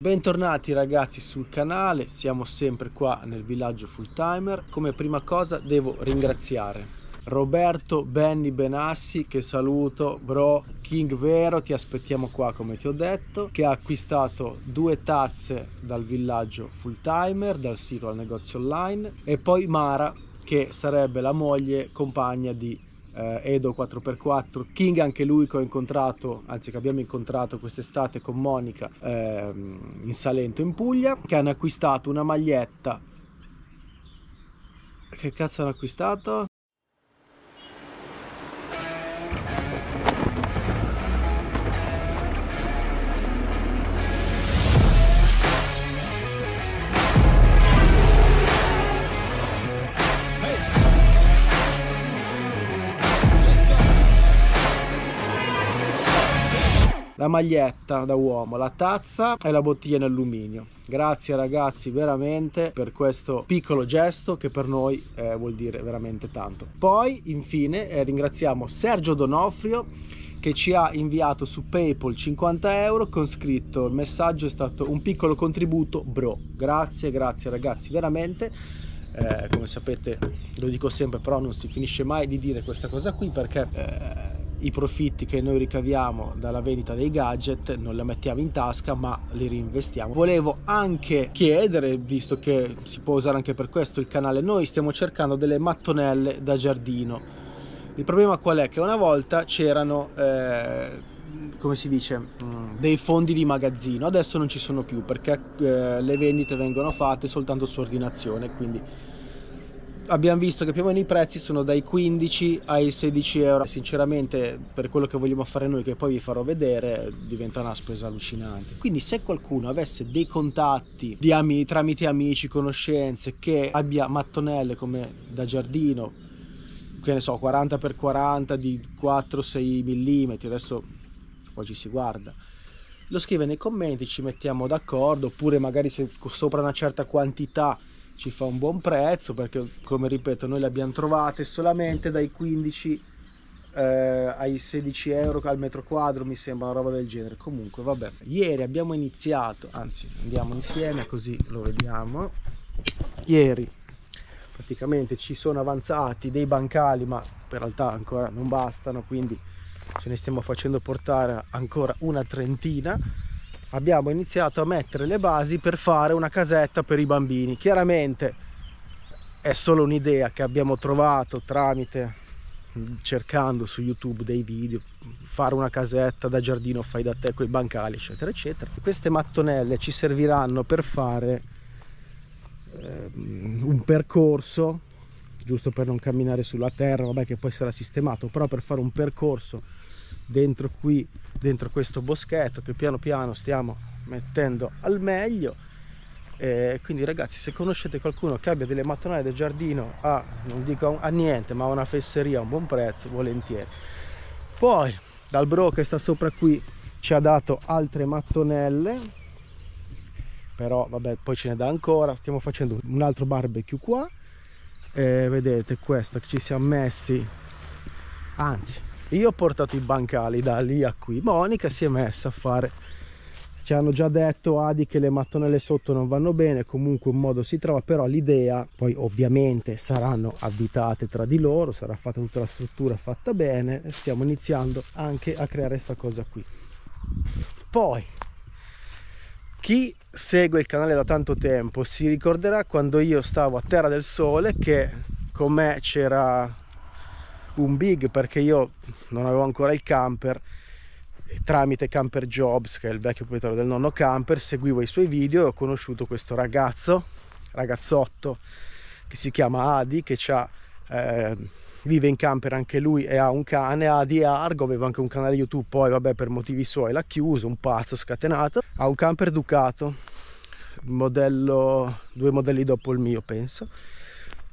Bentornati ragazzi sul canale, siamo sempre qua nel villaggio full timer. Come prima cosa devo ringraziare Roberto Benny Benassi che saluto, bro King Vero, ti aspettiamo qua come ti ho detto, che ha acquistato due tazze dal villaggio full timer, dal sito al negozio online e poi Mara che sarebbe la moglie compagna di eh, Edo 4x4, King anche lui che ho incontrato, anzi che abbiamo incontrato quest'estate con Monica ehm, in Salento in Puglia, che hanno acquistato una maglietta che cazzo hanno acquistato? la maglietta da uomo, la tazza e la bottiglia in alluminio. Grazie ragazzi veramente per questo piccolo gesto che per noi eh, vuol dire veramente tanto. Poi infine eh, ringraziamo Sergio Donofrio che ci ha inviato su PayPal 50 euro con scritto il messaggio è stato un piccolo contributo bro. Grazie, grazie ragazzi veramente. Eh, come sapete lo dico sempre però non si finisce mai di dire questa cosa qui perché eh, i profitti che noi ricaviamo dalla vendita dei gadget non li mettiamo in tasca ma li reinvestiamo volevo anche chiedere visto che si può usare anche per questo il canale noi stiamo cercando delle mattonelle da giardino il problema qual è che una volta c'erano eh, come si dice mm, dei fondi di magazzino adesso non ci sono più perché eh, le vendite vengono fatte soltanto su ordinazione quindi abbiamo visto che più o meno i prezzi sono dai 15 ai 16 euro sinceramente per quello che vogliamo fare noi che poi vi farò vedere diventa una spesa allucinante quindi se qualcuno avesse dei contatti di ami, tramite amici conoscenze che abbia mattonelle come da giardino che ne so 40 x 40 di 4 6 mm adesso oggi si guarda lo scrive nei commenti ci mettiamo d'accordo oppure magari se sopra una certa quantità ci fa un buon prezzo perché come ripeto noi le abbiamo trovate solamente dai 15 eh, ai 16 euro al metro quadro mi sembra una roba del genere comunque vabbè ieri abbiamo iniziato anzi andiamo insieme così lo vediamo ieri praticamente ci sono avanzati dei bancali ma per realtà ancora non bastano quindi ce ne stiamo facendo portare ancora una trentina abbiamo iniziato a mettere le basi per fare una casetta per i bambini. Chiaramente è solo un'idea che abbiamo trovato tramite cercando su YouTube dei video, fare una casetta da giardino fai da te con i bancali, eccetera, eccetera. Queste mattonelle ci serviranno per fare eh, un percorso giusto per non camminare sulla terra, vabbè che poi sarà sistemato, però per fare un percorso dentro qui dentro questo boschetto che piano piano stiamo mettendo al meglio e quindi ragazzi se conoscete qualcuno che abbia delle mattonelle del giardino a non dico a niente ma a una fesseria a un buon prezzo volentieri poi dal bro che sta sopra qui ci ha dato altre mattonelle però vabbè poi ce ne dà ancora stiamo facendo un altro barbecue qua e vedete questa che ci siamo messi anzi io ho portato i bancali da lì a qui. Monica si è messa a fare. Ci hanno già detto Adi che le mattonelle sotto non vanno bene, comunque un modo si trova, però l'idea, poi ovviamente saranno abitate tra di loro, sarà fatta tutta la struttura fatta bene, stiamo iniziando anche a creare questa cosa qui. Poi, chi segue il canale da tanto tempo si ricorderà quando io stavo a Terra del Sole che con me c'era un big perché io non avevo ancora il camper tramite Camper Jobs che è il vecchio proprietario del nonno camper seguivo i suoi video e ho conosciuto questo ragazzo ragazzotto che si chiama Adi che ha eh, vive in camper anche lui e ha un cane, adi Argo, aveva anche un canale YouTube, poi vabbè per motivi suoi l'ha chiuso, un pazzo scatenato. Ha un camper Ducato, modello, due modelli dopo il mio penso,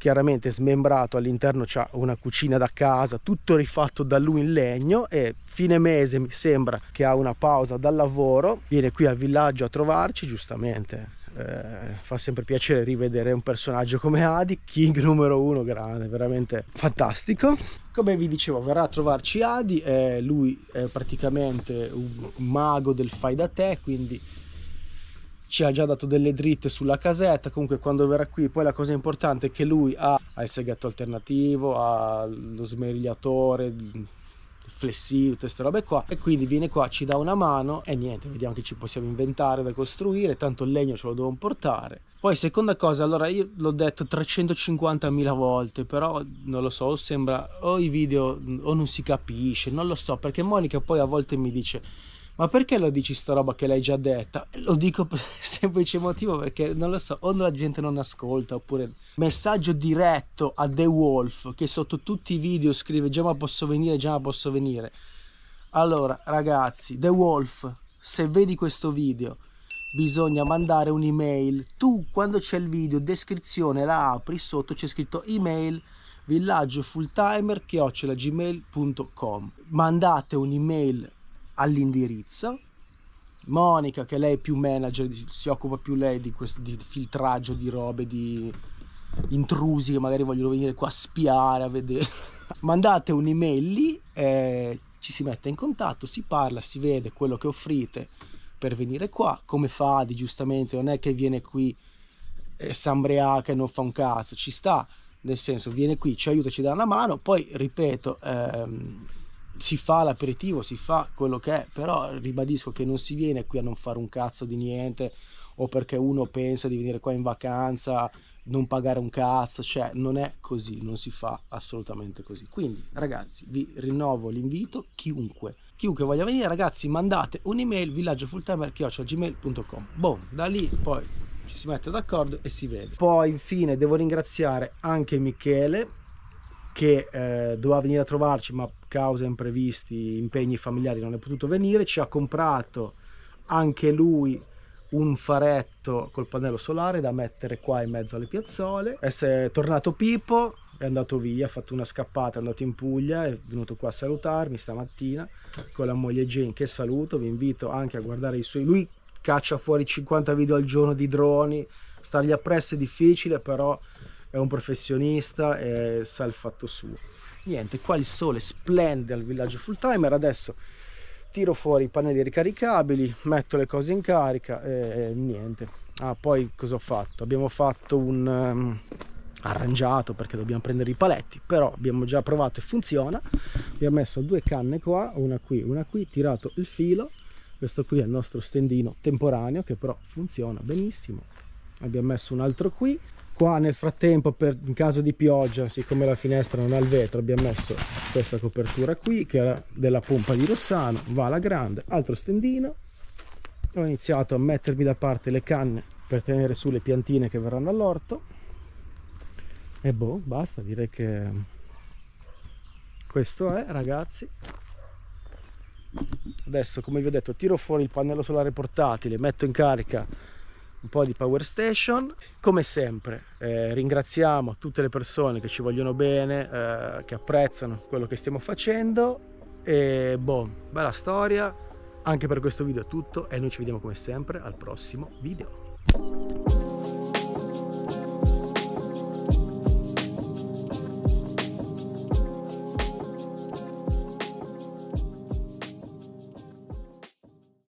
chiaramente smembrato all'interno c'è una cucina da casa tutto rifatto da lui in legno e fine mese mi sembra che ha una pausa dal lavoro viene qui al villaggio a trovarci giustamente eh, fa sempre piacere rivedere un personaggio come Adi King numero uno grande veramente fantastico come vi dicevo verrà a trovarci Adi eh, lui è praticamente un mago del fai da te quindi ci ha già dato delle dritte sulla casetta comunque quando verrà qui poi la cosa importante è che lui ha, ha il seghetto alternativo ha lo smerigliatore flessibile, tutte queste robe qua e quindi viene qua, ci dà una mano e niente, vediamo che ci possiamo inventare da costruire, tanto il legno ce lo devo portare. Poi seconda cosa, allora io l'ho detto 350.000 volte, però non lo so, o sembra o i video o non si capisce, non lo so, perché Monica poi a volte mi dice ma perché lo dici sta roba che l'hai già detta? Lo dico per semplice motivo perché non lo so, o la gente non ascolta, oppure messaggio diretto a The Wolf che sotto tutti i video scrive già ma posso venire, già ma posso venire. Allora ragazzi, The Wolf, se vedi questo video bisogna mandare un'email. Tu quando c'è il video, descrizione, la apri, sotto c'è scritto email villaggio fulltimer gmail.com mandate un'email all'indirizzo. Monica, che lei è più manager, si occupa più lei di, questo, di filtraggio di robe, di intrusi che magari vogliono venire qua a spiare, a vedere. Mandate un'email lì, eh, ci si mette in contatto, si parla, si vede quello che offrite per venire qua, come fa Adi giustamente, non è che viene qui e eh, s'ambriaca e non fa un cazzo, ci sta, nel senso viene qui, ci aiuta, ci dà una mano, poi ripeto... Ehm, si fa l'aperitivo, si fa quello che è, però ribadisco che non si viene qui a non fare un cazzo di niente o perché uno pensa di venire qua in vacanza, non pagare un cazzo, cioè non è così, non si fa assolutamente così. Quindi ragazzi, vi rinnovo l'invito, chiunque, chiunque voglia venire, ragazzi, mandate un'email villaggiofulltimer@gmail.com. Boom, da lì poi ci si mette d'accordo e si vede. Poi infine devo ringraziare anche Michele che eh, doveva venire a trovarci ma causa imprevisti, impegni familiari non è potuto venire, ci ha comprato anche lui un faretto col pannello solare da mettere qua in mezzo alle piazzole. È tornato Pippo, è andato via, ha fatto una scappata, è andato in Puglia, è venuto qua a salutarmi stamattina con la moglie Jane che saluto, vi invito anche a guardare i suoi... Lui caccia fuori 50 video al giorno di droni, stargli appresso è difficile però è un professionista e sa il fatto suo. Niente, qua il sole splende al villaggio full timer, adesso tiro fuori i pannelli ricaricabili, metto le cose in carica e niente. Ah, poi cosa ho fatto? Abbiamo fatto un um, arrangiato perché dobbiamo prendere i paletti, però abbiamo già provato e funziona. Abbiamo messo due canne qua, una qui, una qui, tirato il filo. Questo qui è il nostro stendino temporaneo che però funziona benissimo. Abbiamo messo un altro qui, qua nel frattempo per, in caso di pioggia siccome la finestra non ha il vetro abbiamo messo questa copertura qui che era della pompa di Rossano va alla grande altro stendino ho iniziato a mettermi da parte le canne per tenere su le piantine che verranno all'orto e boh basta direi che questo è ragazzi adesso come vi ho detto tiro fuori il pannello solare portatile metto in carica un po' di power station come sempre eh, ringraziamo tutte le persone che ci vogliono bene eh, che apprezzano quello che stiamo facendo e boh bella storia anche per questo video è tutto e noi ci vediamo come sempre al prossimo video